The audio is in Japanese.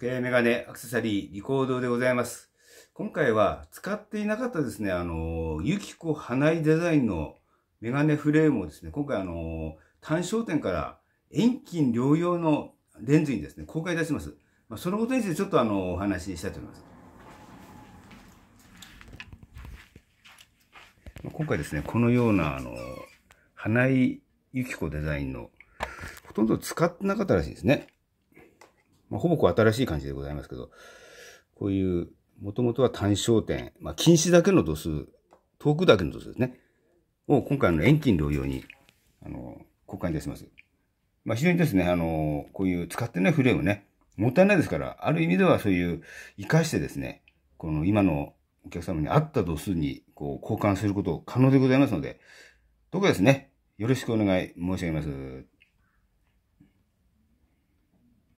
時計、メガネ、アクセサリー、リコードでございます。今回は使っていなかったですね、あの、ユキコ花井デザインのメガネフレームをですね、今回あの、単焦点から遠近両用のレンズにですね、公開いたします。まあ、そのことについてちょっとあの、お話ししたいと思います。今回ですね、このようなあの、花井ゆき子デザインのほとんど使ってなかったらしいですね。まあ、ほぼこう新しい感じでございますけど、こういう、もともとは単焦点、まあ、近だけの度数、遠くだけの度数ですね、を今回の遠近同様に、あの、交換に出します。まあ、非常にですね、あの、こういう使ってないフレームね、もったいないですから、ある意味ではそういう、活かしてですね、この今のお客様に合った度数に、こう、交換すること可能でございますので、どうかですね、よろしくお願い申し上げます。